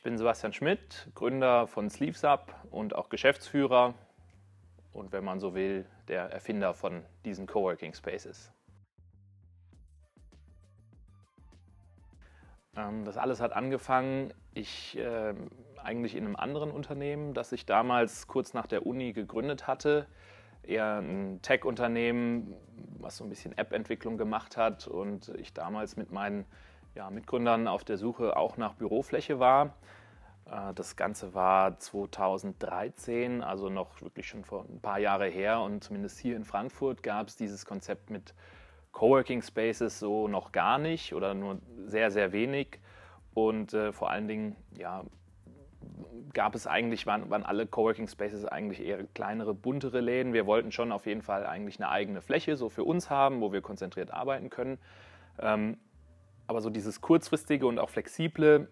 Ich bin Sebastian Schmidt, Gründer von SleevesUp und auch Geschäftsführer und wenn man so will, der Erfinder von diesen Coworking Spaces. Ähm, das alles hat angefangen, ich äh, eigentlich in einem anderen Unternehmen, das ich damals kurz nach der Uni gegründet hatte. Eher ein Tech-Unternehmen, was so ein bisschen App-Entwicklung gemacht hat und ich damals mit meinen ja, Mitgründern auf der Suche auch nach Bürofläche war. Äh, das Ganze war 2013, also noch wirklich schon vor ein paar Jahre her. Und zumindest hier in Frankfurt gab es dieses Konzept mit Coworking Spaces so noch gar nicht oder nur sehr, sehr wenig. Und äh, vor allen Dingen, ja, gab es eigentlich, waren, waren alle Coworking Spaces eigentlich eher kleinere, buntere Läden. Wir wollten schon auf jeden Fall eigentlich eine eigene Fläche so für uns haben, wo wir konzentriert arbeiten können. Ähm, aber so dieses kurzfristige und auch flexible,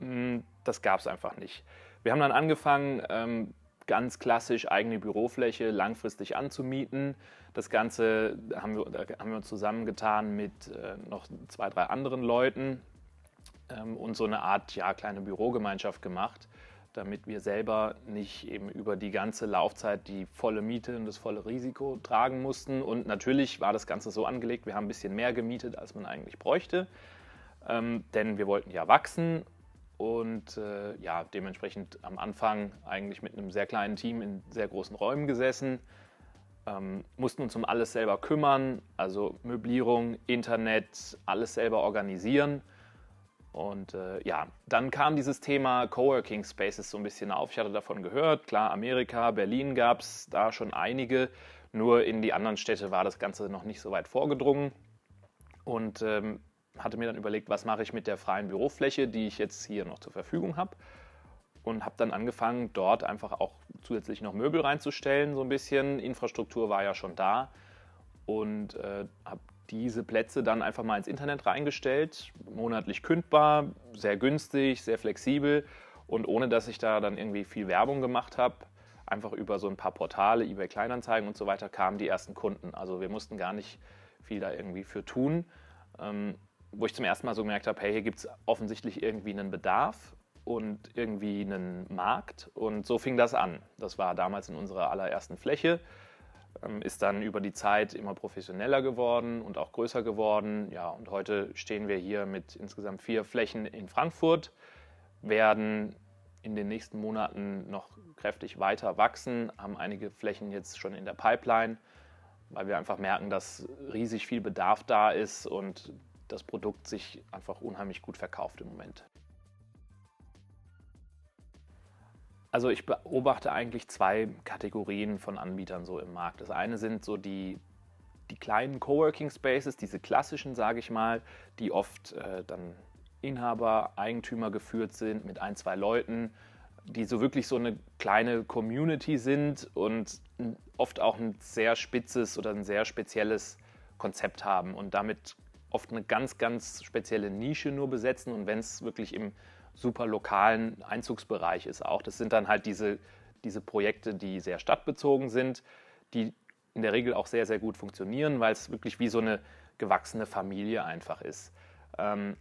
mm, das gab es einfach nicht. Wir haben dann angefangen, ähm, ganz klassisch eigene Bürofläche langfristig anzumieten. Das Ganze haben wir, äh, haben wir zusammengetan mit äh, noch zwei, drei anderen Leuten ähm, und so eine Art ja, kleine Bürogemeinschaft gemacht, damit wir selber nicht eben über die ganze Laufzeit die volle Miete und das volle Risiko tragen mussten. Und natürlich war das Ganze so angelegt, wir haben ein bisschen mehr gemietet, als man eigentlich bräuchte ähm, denn wir wollten ja wachsen und äh, ja, dementsprechend am Anfang eigentlich mit einem sehr kleinen Team in sehr großen Räumen gesessen, ähm, mussten uns um alles selber kümmern, also Möblierung, Internet, alles selber organisieren. Und äh, ja, dann kam dieses Thema Coworking Spaces so ein bisschen auf. Ich hatte davon gehört, klar, Amerika, Berlin gab es da schon einige, nur in die anderen Städte war das Ganze noch nicht so weit vorgedrungen. Und ähm, hatte mir dann überlegt, was mache ich mit der freien Bürofläche, die ich jetzt hier noch zur Verfügung habe. Und habe dann angefangen, dort einfach auch zusätzlich noch Möbel reinzustellen, so ein bisschen. Infrastruktur war ja schon da. Und äh, habe diese Plätze dann einfach mal ins Internet reingestellt, monatlich kündbar, sehr günstig, sehr flexibel und ohne dass ich da dann irgendwie viel Werbung gemacht habe, einfach über so ein paar Portale, eBay Kleinanzeigen und so weiter kamen die ersten Kunden. Also wir mussten gar nicht viel da irgendwie für tun. Ähm, wo ich zum ersten Mal so gemerkt habe, hey, hier gibt es offensichtlich irgendwie einen Bedarf und irgendwie einen Markt. Und so fing das an. Das war damals in unserer allerersten Fläche, ähm, ist dann über die Zeit immer professioneller geworden und auch größer geworden. Ja, und heute stehen wir hier mit insgesamt vier Flächen in Frankfurt, werden in den nächsten Monaten noch kräftig weiter wachsen, haben einige Flächen jetzt schon in der Pipeline, weil wir einfach merken, dass riesig viel Bedarf da ist und das Produkt sich einfach unheimlich gut verkauft im Moment. Also ich beobachte eigentlich zwei Kategorien von Anbietern so im Markt. Das eine sind so die, die kleinen Coworking Spaces, diese klassischen, sage ich mal, die oft äh, dann Inhaber, Eigentümer geführt sind mit ein, zwei Leuten, die so wirklich so eine kleine Community sind und oft auch ein sehr spitzes oder ein sehr spezielles Konzept haben und damit oft eine ganz, ganz spezielle Nische nur besetzen und wenn es wirklich im super lokalen Einzugsbereich ist auch. Das sind dann halt diese, diese Projekte, die sehr stadtbezogen sind, die in der Regel auch sehr, sehr gut funktionieren, weil es wirklich wie so eine gewachsene Familie einfach ist. Ähm,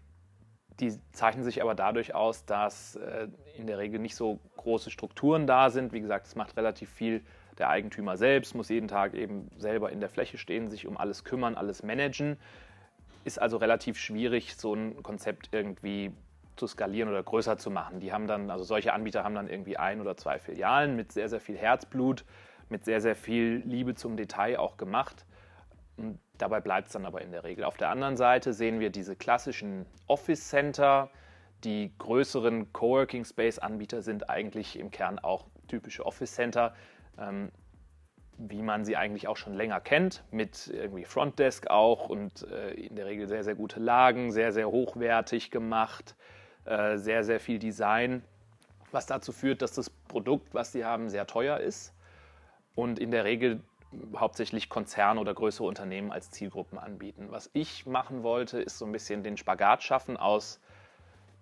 die zeichnen sich aber dadurch aus, dass äh, in der Regel nicht so große Strukturen da sind. Wie gesagt, es macht relativ viel der Eigentümer selbst, muss jeden Tag eben selber in der Fläche stehen, sich um alles kümmern, alles managen ist also relativ schwierig, so ein Konzept irgendwie zu skalieren oder größer zu machen. Die haben dann, also solche Anbieter haben dann irgendwie ein oder zwei Filialen mit sehr, sehr viel Herzblut, mit sehr, sehr viel Liebe zum Detail auch gemacht. Und dabei bleibt es dann aber in der Regel. Auf der anderen Seite sehen wir diese klassischen Office Center, die größeren Coworking Space Anbieter sind eigentlich im Kern auch typische Office Center. Ähm, wie man sie eigentlich auch schon länger kennt, mit irgendwie Frontdesk auch und äh, in der Regel sehr, sehr gute Lagen, sehr, sehr hochwertig gemacht, äh, sehr, sehr viel Design, was dazu führt, dass das Produkt, was sie haben, sehr teuer ist und in der Regel hauptsächlich Konzerne oder größere Unternehmen als Zielgruppen anbieten. Was ich machen wollte, ist so ein bisschen den Spagat schaffen aus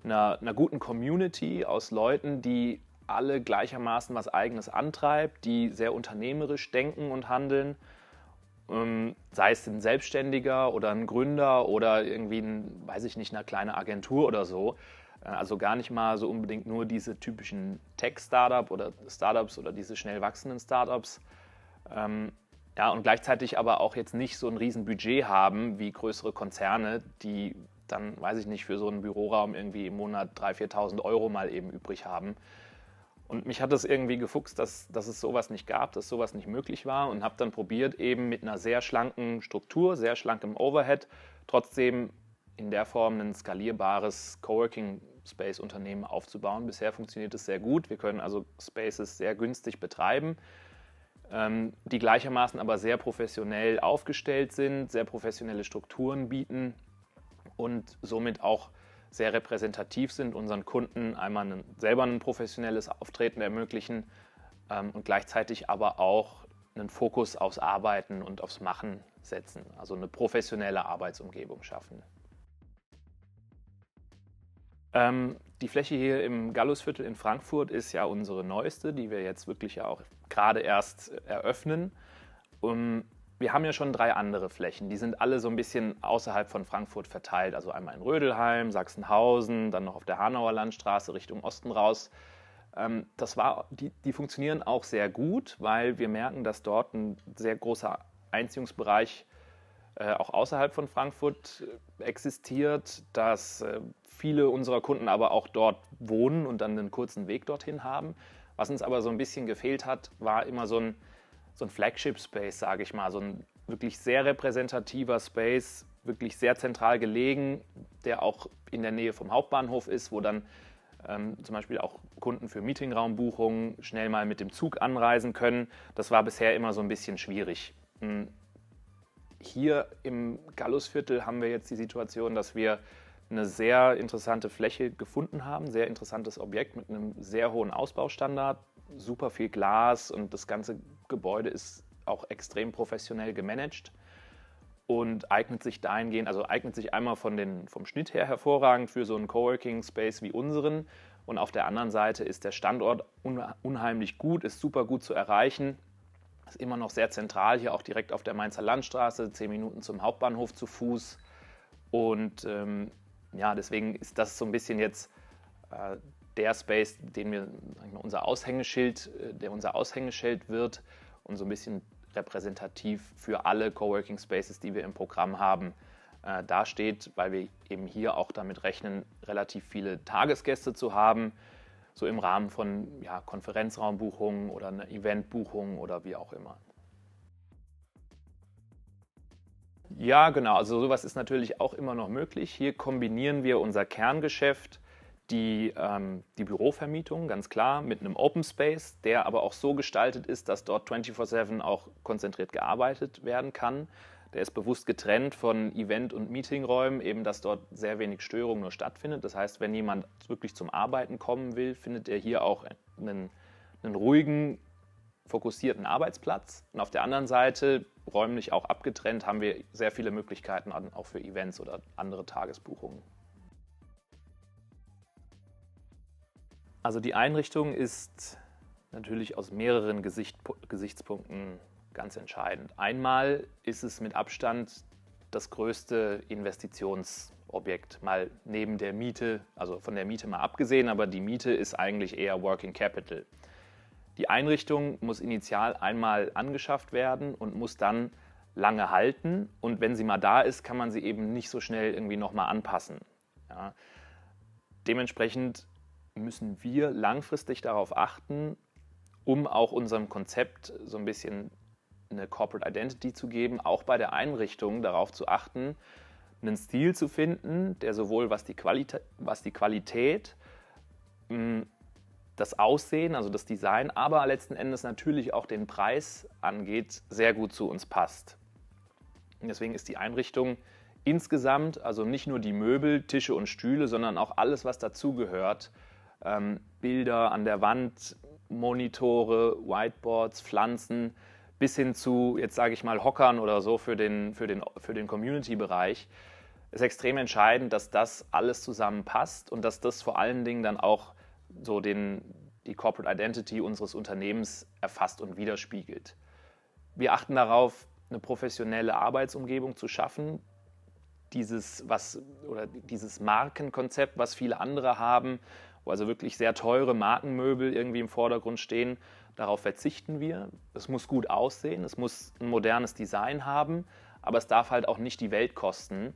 einer, einer guten Community, aus Leuten, die alle gleichermaßen was Eigenes antreibt, die sehr unternehmerisch denken und handeln. Ähm, sei es ein Selbstständiger oder ein Gründer oder irgendwie, ein, weiß ich nicht, eine kleine Agentur oder so. Äh, also gar nicht mal so unbedingt nur diese typischen Tech-Startup oder Startups oder diese schnell wachsenden Startups. Ähm, ja, und gleichzeitig aber auch jetzt nicht so ein riesen Budget haben wie größere Konzerne, die dann, weiß ich nicht, für so einen Büroraum irgendwie im Monat 3.000, 4.000 Euro mal eben übrig haben. Und mich hat es irgendwie gefuchst, dass, dass es sowas nicht gab, dass sowas nicht möglich war und habe dann probiert, eben mit einer sehr schlanken Struktur, sehr schlankem Overhead, trotzdem in der Form ein skalierbares Coworking Space Unternehmen aufzubauen. Bisher funktioniert es sehr gut. Wir können also Spaces sehr günstig betreiben, ähm, die gleichermaßen aber sehr professionell aufgestellt sind, sehr professionelle Strukturen bieten und somit auch sehr repräsentativ sind, unseren Kunden einmal einen, selber ein professionelles Auftreten ermöglichen ähm, und gleichzeitig aber auch einen Fokus aufs Arbeiten und aufs Machen setzen, also eine professionelle Arbeitsumgebung schaffen. Ähm, die Fläche hier im Gallusviertel in Frankfurt ist ja unsere neueste, die wir jetzt wirklich ja auch gerade erst äh, eröffnen. Um, wir haben ja schon drei andere Flächen. Die sind alle so ein bisschen außerhalb von Frankfurt verteilt. Also einmal in Rödelheim, Sachsenhausen, dann noch auf der Hanauer Landstraße Richtung Osten raus. Ähm, das war, die, die funktionieren auch sehr gut, weil wir merken, dass dort ein sehr großer Einziehungsbereich äh, auch außerhalb von Frankfurt äh, existiert, dass äh, viele unserer Kunden aber auch dort wohnen und dann einen kurzen Weg dorthin haben. Was uns aber so ein bisschen gefehlt hat, war immer so ein so ein Flagship-Space, sage ich mal, so ein wirklich sehr repräsentativer Space, wirklich sehr zentral gelegen, der auch in der Nähe vom Hauptbahnhof ist, wo dann ähm, zum Beispiel auch Kunden für Meetingraumbuchungen schnell mal mit dem Zug anreisen können. Das war bisher immer so ein bisschen schwierig. Hm, hier im Gallusviertel haben wir jetzt die Situation, dass wir eine sehr interessante Fläche gefunden haben, sehr interessantes Objekt mit einem sehr hohen Ausbaustandard, super viel Glas und das ganze Gebäude ist auch extrem professionell gemanagt und eignet sich dahingehend, also eignet sich einmal von den, vom Schnitt her hervorragend für so einen Coworking-Space wie unseren. Und auf der anderen Seite ist der Standort unheimlich gut, ist super gut zu erreichen, ist immer noch sehr zentral, hier auch direkt auf der Mainzer Landstraße, zehn Minuten zum Hauptbahnhof zu Fuß. Und ähm, ja, deswegen ist das so ein bisschen jetzt äh, der Space, den wir mal, unser Aushängeschild, äh, der unser Aushängeschild wird und so ein bisschen repräsentativ für alle Coworking Spaces, die wir im Programm haben, äh, dasteht, weil wir eben hier auch damit rechnen, relativ viele Tagesgäste zu haben, so im Rahmen von ja, Konferenzraumbuchungen oder einer Eventbuchung oder wie auch immer. Ja, genau, also sowas ist natürlich auch immer noch möglich. Hier kombinieren wir unser Kerngeschäft die, ähm, die Bürovermietung, ganz klar, mit einem Open Space, der aber auch so gestaltet ist, dass dort 24-7 auch konzentriert gearbeitet werden kann. Der ist bewusst getrennt von Event- und Meetingräumen, eben dass dort sehr wenig Störung nur stattfindet. Das heißt, wenn jemand wirklich zum Arbeiten kommen will, findet er hier auch einen, einen ruhigen, fokussierten Arbeitsplatz. Und auf der anderen Seite, räumlich auch abgetrennt, haben wir sehr viele Möglichkeiten auch für Events oder andere Tagesbuchungen. Also die Einrichtung ist natürlich aus mehreren Gesicht, Gesichtspunkten ganz entscheidend. Einmal ist es mit Abstand das größte Investitionsobjekt, mal neben der Miete, also von der Miete mal abgesehen, aber die Miete ist eigentlich eher Working Capital. Die Einrichtung muss initial einmal angeschafft werden und muss dann lange halten und wenn sie mal da ist, kann man sie eben nicht so schnell irgendwie nochmal anpassen. Ja. Dementsprechend müssen wir langfristig darauf achten, um auch unserem Konzept so ein bisschen eine Corporate Identity zu geben, auch bei der Einrichtung darauf zu achten, einen Stil zu finden, der sowohl was die, Qualitä was die Qualität, hm, das Aussehen, also das Design, aber letzten Endes natürlich auch den Preis angeht, sehr gut zu uns passt. deswegen ist die Einrichtung insgesamt, also nicht nur die Möbel, Tische und Stühle, sondern auch alles, was dazugehört, ähm, Bilder an der Wand, Monitore, Whiteboards, Pflanzen, bis hin zu, jetzt sage ich mal, Hockern oder so für den, für den, für den Community-Bereich, ist extrem entscheidend, dass das alles zusammenpasst und dass das vor allen Dingen dann auch so den, die Corporate Identity unseres Unternehmens erfasst und widerspiegelt. Wir achten darauf, eine professionelle Arbeitsumgebung zu schaffen, dieses, was, oder dieses Markenkonzept, was viele andere haben, wo also wirklich sehr teure Markenmöbel irgendwie im Vordergrund stehen. Darauf verzichten wir. Es muss gut aussehen, es muss ein modernes Design haben, aber es darf halt auch nicht die Welt kosten.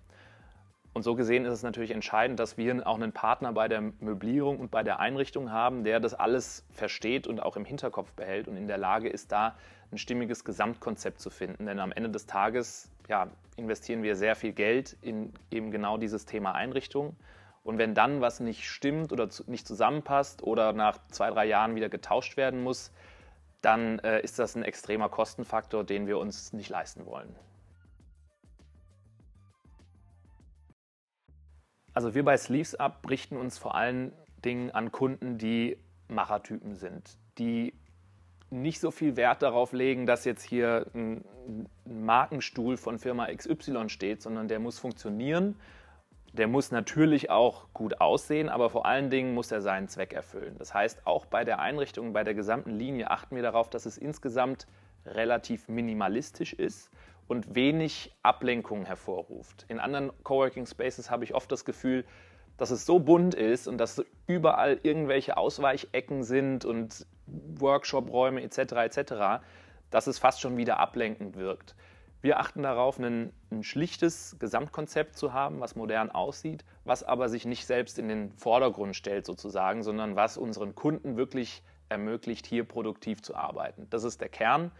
Und so gesehen ist es natürlich entscheidend, dass wir auch einen Partner bei der Möblierung und bei der Einrichtung haben, der das alles versteht und auch im Hinterkopf behält und in der Lage ist, da ein stimmiges Gesamtkonzept zu finden. Denn am Ende des Tages ja, investieren wir sehr viel Geld in eben genau dieses Thema Einrichtung. Und wenn dann was nicht stimmt oder zu, nicht zusammenpasst oder nach zwei, drei Jahren wieder getauscht werden muss, dann äh, ist das ein extremer Kostenfaktor, den wir uns nicht leisten wollen. Also wir bei Sleeves Up richten uns vor allen Dingen an Kunden, die Machertypen sind, die nicht so viel Wert darauf legen, dass jetzt hier ein Markenstuhl von Firma XY steht, sondern der muss funktionieren der muss natürlich auch gut aussehen, aber vor allen Dingen muss er seinen Zweck erfüllen. Das heißt, auch bei der Einrichtung, bei der gesamten Linie achten wir darauf, dass es insgesamt relativ minimalistisch ist und wenig Ablenkung hervorruft. In anderen Coworking Spaces habe ich oft das Gefühl, dass es so bunt ist und dass überall irgendwelche Ausweichecken sind und Workshop-Räume etc. etc., dass es fast schon wieder ablenkend wirkt. Wir achten darauf, ein, ein, schlichtes Gesamtkonzept zu haben, was modern aussieht, was aber sich nicht selbst in den Vordergrund stellt sozusagen, sondern was unseren Kunden wirklich ermöglicht, hier produktiv zu arbeiten. Das ist der Kern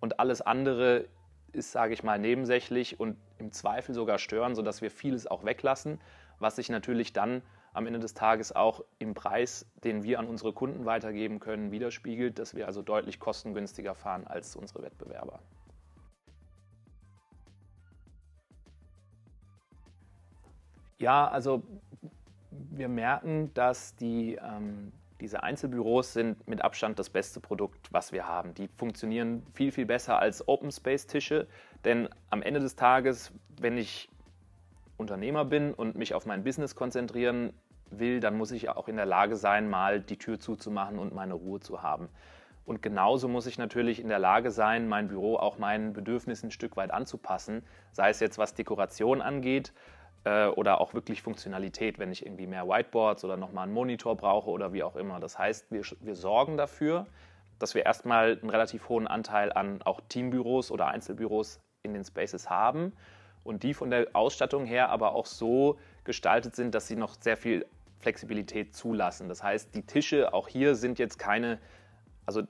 und alles andere ist, sage ich mal, nebensächlich und im Zweifel sogar stören, sodass wir vieles auch weglassen, was sich natürlich dann am Ende des Tages auch im Preis, den wir an unsere Kunden weitergeben können, widerspiegelt, dass wir also deutlich kostengünstiger fahren als unsere Wettbewerber. Ja, also wir merken, dass die, ähm, diese Einzelbüros sind mit Abstand das beste Produkt, was wir haben. Die funktionieren viel, viel besser als Open Space Tische, denn am Ende des Tages, wenn ich Unternehmer bin und mich auf mein Business konzentrieren will, dann muss ich auch in der Lage sein, mal die Tür zuzumachen und meine Ruhe zu haben. Und genauso muss ich natürlich in der Lage sein, mein Büro auch meinen Bedürfnissen ein Stück weit anzupassen, sei es jetzt was Dekoration angeht, äh, oder auch wirklich Funktionalität, wenn ich irgendwie mehr Whiteboards oder nochmal einen Monitor brauche oder wie auch immer. Das heißt, wir, wir sorgen dafür, dass wir erstmal einen relativ hohen Anteil an auch Teambüros oder Einzelbüros in den Spaces haben und die von der Ausstattung her aber auch so gestaltet sind, dass sie noch sehr viel Flexibilität zulassen. Das heißt, die Tische auch hier sind jetzt keine, also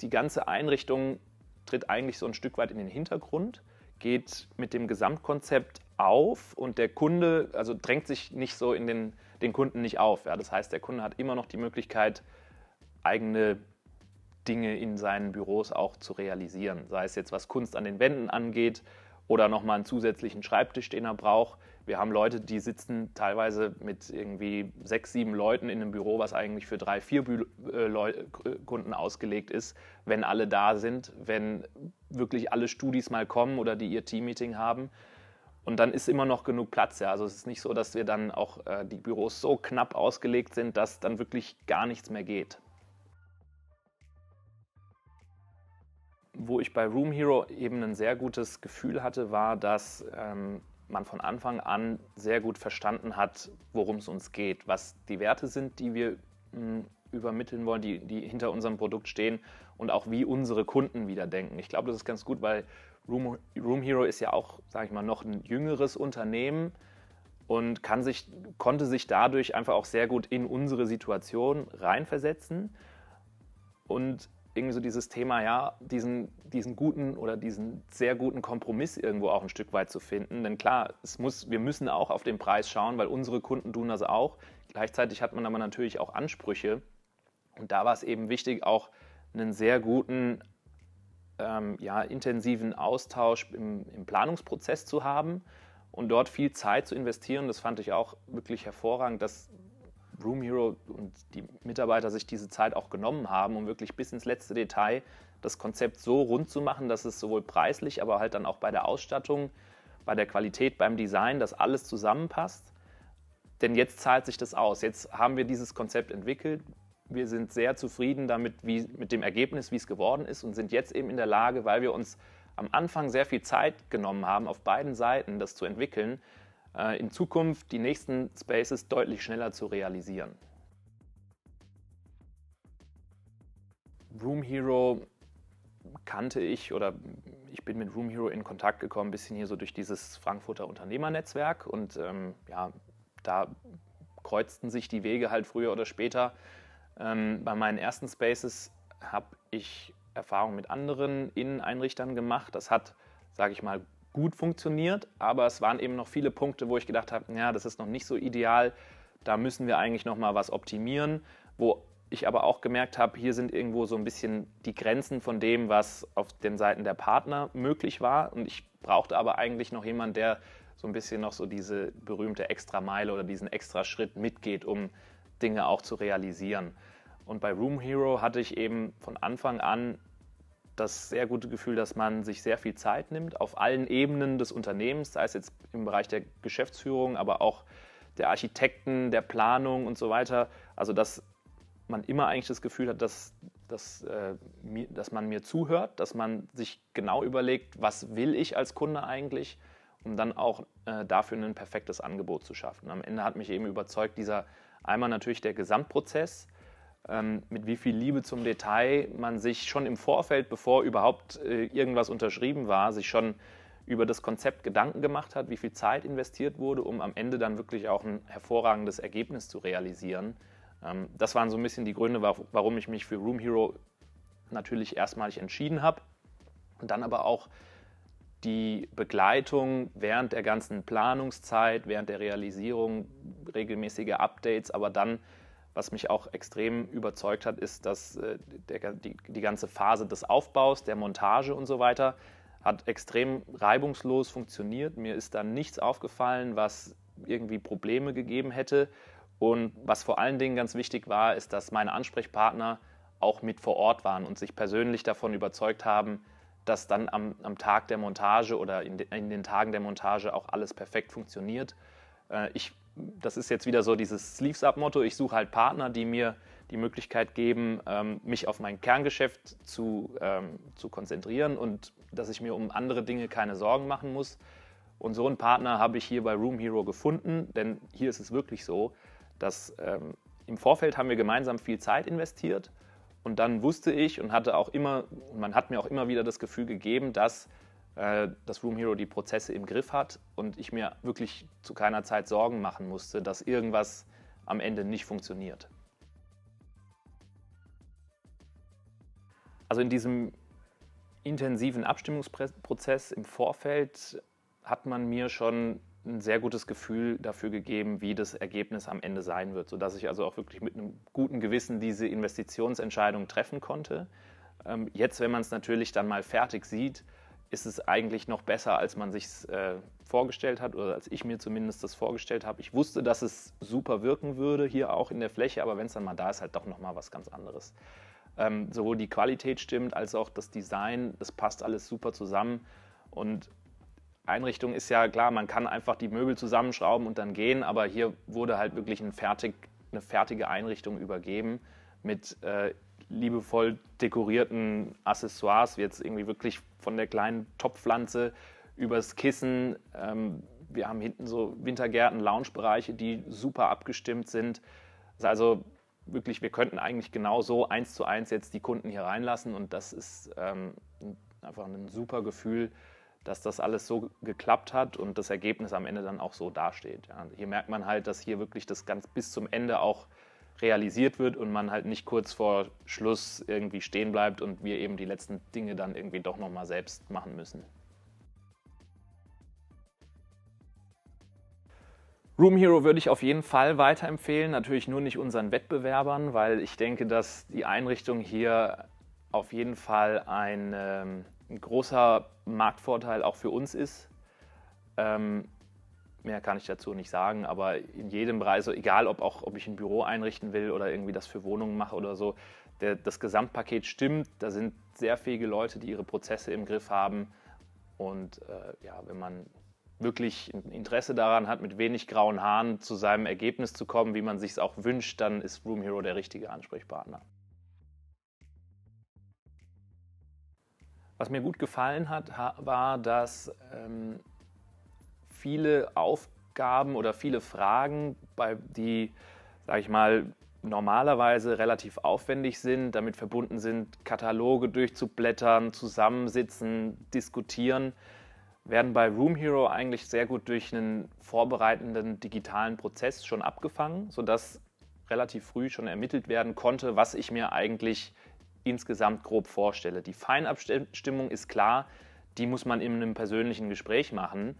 die ganze Einrichtung tritt eigentlich so ein Stück weit in den Hintergrund geht mit dem Gesamtkonzept auf und der Kunde, also drängt sich nicht so in den, den Kunden nicht auf. Ja? Das heißt, der Kunde hat immer noch die Möglichkeit, eigene Dinge in seinen Büros auch zu realisieren. Sei es jetzt, was Kunst an den Wänden angeht oder nochmal einen zusätzlichen Schreibtisch, den er braucht. Wir haben Leute, die sitzen teilweise mit irgendwie sechs, sieben Leuten in einem Büro, was eigentlich für drei, vier Bü äh, Kunden ausgelegt ist, wenn alle da sind, wenn wirklich alle Studis mal kommen oder die ihr Teammeeting haben. Und dann ist immer noch genug Platz. Ja. Also es ist nicht so, dass wir dann auch äh, die Büros so knapp ausgelegt sind, dass dann wirklich gar nichts mehr geht. Wo ich bei Room Hero eben ein sehr gutes Gefühl hatte, war, dass ähm, man von Anfang an sehr gut verstanden hat, worum es uns geht, was die Werte sind, die wir mh, hm, übermitteln wollen, die, die hinter unserem Produkt stehen und auch wie unsere Kunden wieder denken. Ich glaube, das ist ganz gut, weil Room, Room Hero ist ja auch, sage ich mal, noch ein jüngeres Unternehmen und kann sich, konnte sich dadurch einfach auch sehr gut in unsere Situation reinversetzen und irgendwie so dieses Thema, ja, diesen, diesen guten oder diesen sehr guten Kompromiss irgendwo auch ein Stück weit zu finden. Denn klar, es muss, wir müssen auch auf den Preis schauen, weil unsere Kunden tun das auch. Gleichzeitig hat man aber natürlich auch Ansprüche und da war es eben wichtig, auch einen sehr guten, ähm, ja, intensiven Austausch im, im Planungsprozess zu haben und dort viel Zeit zu investieren. Das fand ich auch wirklich hervorragend, dass Room Hero und die Mitarbeiter sich diese Zeit auch genommen haben, um wirklich bis ins letzte Detail das Konzept so rund zu machen, dass es sowohl preislich, aber halt dann auch bei der Ausstattung, bei der Qualität, beim Design, dass alles zusammenpasst. Denn jetzt zahlt sich das aus. Jetzt haben wir dieses Konzept entwickelt wir sind sehr zufrieden damit, wie, mit dem Ergebnis, wie es geworden ist und sind jetzt eben in der Lage, weil wir uns am Anfang sehr viel Zeit genommen haben, auf beiden Seiten das zu entwickeln, äh, in Zukunft die nächsten Spaces deutlich schneller zu realisieren. Room Hero kannte ich oder ich bin mit Room Hero in Kontakt gekommen, ein bisschen hier so durch dieses Frankfurter Unternehmernetzwerk und ähm, ja, da kreuzten sich die Wege halt früher oder später. Ähm, bei meinen ersten Spaces habe ich Erfahrungen mit anderen Inneneinrichtern gemacht. Das hat, sage ich mal, gut funktioniert, aber es waren eben noch viele Punkte, wo ich gedacht habe, ja, das ist noch nicht so ideal, da müssen wir eigentlich noch mal was optimieren, wo ich aber auch gemerkt habe, hier sind irgendwo so ein bisschen die Grenzen von dem, was auf den Seiten der Partner möglich war und ich brauchte aber eigentlich noch jemand, der so ein bisschen noch so diese berühmte extra Meile oder diesen extra Schritt mitgeht, um Dinge auch zu realisieren. Und bei Room Hero hatte ich eben von Anfang an das sehr gute Gefühl, dass man sich sehr viel Zeit nimmt auf allen Ebenen des Unternehmens, sei es jetzt im Bereich der Geschäftsführung, aber auch der Architekten, der Planung und so weiter. Also dass man immer eigentlich das Gefühl hat, dass, dass, äh, mir, dass man mir zuhört, dass man sich genau überlegt, was will ich als Kunde eigentlich, um dann auch äh, dafür ein perfektes Angebot zu schaffen. Am Ende hat mich eben überzeugt, dieser Einmal natürlich der Gesamtprozess, ähm, mit wie viel Liebe zum Detail man sich schon im Vorfeld, bevor überhaupt äh, irgendwas unterschrieben war, sich schon über das Konzept Gedanken gemacht hat, wie viel Zeit investiert wurde, um am Ende dann wirklich auch ein hervorragendes Ergebnis zu realisieren. Ähm, das waren so ein bisschen die Gründe, warum ich mich für Room Hero natürlich erstmalig entschieden habe und dann aber auch die Begleitung während der ganzen Planungszeit, während der Realisierung, regelmäßige Updates, aber dann, was mich auch extrem überzeugt hat, ist, dass äh, der, die, die ganze Phase des Aufbaus, der Montage und so weiter, hat extrem reibungslos funktioniert. Mir ist dann nichts aufgefallen, was irgendwie Probleme gegeben hätte. Und was vor allen Dingen ganz wichtig war, ist, dass meine Ansprechpartner auch mit vor Ort waren und sich persönlich davon überzeugt haben, dass dann am, am Tag der Montage oder in, de, in, den Tagen der Montage auch alles perfekt funktioniert. Äh, ich, das ist jetzt wieder so dieses Sleeves-Up-Motto. Ich suche halt Partner, die mir die Möglichkeit geben, ähm, mich auf mein Kerngeschäft zu, ähm, zu konzentrieren und dass ich mir um andere Dinge keine Sorgen machen muss. Und so einen Partner habe ich hier bei Room Hero gefunden, denn hier ist es wirklich so, dass ähm, im Vorfeld haben wir gemeinsam viel Zeit investiert und dann wusste ich und hatte auch immer, man hat mir auch immer wieder das Gefühl gegeben, dass äh, das Room Hero die Prozesse im Griff hat und ich mir wirklich zu keiner Zeit Sorgen machen musste, dass irgendwas am Ende nicht funktioniert. Also in diesem intensiven Abstimmungsprozess im Vorfeld hat man mir schon ein sehr gutes Gefühl dafür gegeben, wie das Ergebnis am Ende sein wird, sodass ich also auch wirklich mit einem guten Gewissen diese Investitionsentscheidung treffen konnte. Ähm, jetzt, wenn man es natürlich dann mal fertig sieht, ist es eigentlich noch besser, als man sich äh, vorgestellt hat oder als ich mir zumindest das vorgestellt habe. Ich wusste, dass es super wirken würde, hier auch in der Fläche, aber wenn es dann mal da ist, halt doch nochmal was ganz anderes. Ähm, sowohl die Qualität stimmt als auch das Design, das passt alles super zusammen und Einrichtung ist ja klar, man kann einfach die Möbel zusammenschrauben und dann gehen, aber hier wurde halt wirklich ein fertig, eine fertige Einrichtung übergeben mit äh, liebevoll dekorierten Accessoires, jetzt irgendwie wirklich von der kleinen Topfpflanze übers Kissen. Ähm, wir haben hinten so Wintergärten, Loungebereiche, die super abgestimmt sind. also wirklich, wir könnten eigentlich genau so eins zu eins jetzt die Kunden hier reinlassen und das ist ähm, einfach ein super Gefühl, dass das alles so geklappt hat und das Ergebnis am Ende dann auch so dasteht. Ja. Also hier merkt man halt, dass hier wirklich das ganz bis zum Ende auch realisiert wird und man halt nicht kurz vor Schluss irgendwie stehen bleibt und wir eben die letzten Dinge dann irgendwie doch nochmal selbst machen müssen. Room Hero würde ich auf jeden Fall weiterempfehlen, natürlich nur nicht unseren Wettbewerbern, weil ich denke, dass die Einrichtung hier auf jeden Fall ein, ähm, ein großer Marktvorteil auch für uns ist. Ähm, mehr kann ich dazu nicht sagen, aber in jedem Bereich, so egal ob auch ob ich ein Büro einrichten will oder irgendwie das für Wohnungen mache oder so, der, das Gesamtpaket stimmt. Da sind sehr fähige Leute, die ihre Prozesse im Griff haben. Und äh, ja, wenn man wirklich ein Interesse daran hat, mit wenig grauen Haaren zu seinem Ergebnis zu kommen, wie man sich es auch wünscht, dann ist Room Hero der richtige Ansprechpartner. Was mir gut gefallen hat, war, dass ähm, viele Aufgaben oder viele Fragen, bei, die, sage ich mal, normalerweise relativ aufwendig sind, damit verbunden sind, Kataloge durchzublättern, zusammensitzen, diskutieren, werden bei Room Hero eigentlich sehr gut durch einen vorbereitenden digitalen Prozess schon abgefangen, sodass relativ früh schon ermittelt werden konnte, was ich mir eigentlich insgesamt grob vorstelle. Die Feinabstimmung ist klar, die muss man in einem persönlichen Gespräch machen.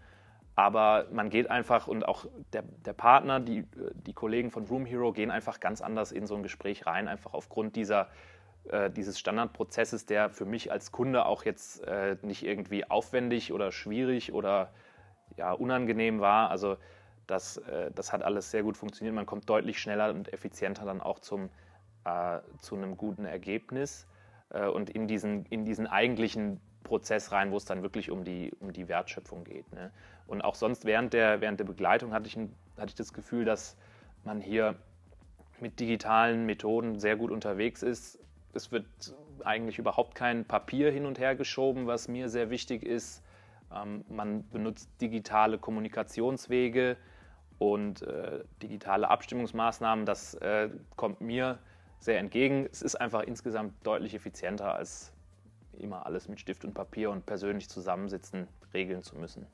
Aber man geht einfach und auch der, der Partner, die, die Kollegen von Room Hero gehen einfach ganz anders in so ein Gespräch rein, einfach aufgrund dieser, äh, dieses Standardprozesses, der für mich als Kunde auch jetzt äh, nicht irgendwie aufwendig oder schwierig oder ja, unangenehm war. Also das, äh, das hat alles sehr gut funktioniert. Man kommt deutlich schneller und effizienter dann auch zum, äh, zu einem guten Ergebnis äh, und in diesen, in diesen eigentlichen Prozess rein, wo es dann wirklich um die, um die Wertschöpfung geht. Ne? Und auch sonst während der, während der Begleitung hatte ich, ein, hatte ich das Gefühl, dass man hier mit digitalen Methoden sehr gut unterwegs ist. Es wird eigentlich überhaupt kein Papier hin und her geschoben, was mir sehr wichtig ist. Ähm, man benutzt digitale Kommunikationswege und äh, digitale Abstimmungsmaßnahmen. Das äh, kommt mir äh, sehr entgegen. Es ist einfach insgesamt deutlich effizienter, als immer alles mit Stift und Papier und persönlich zusammensitzen regeln zu müssen.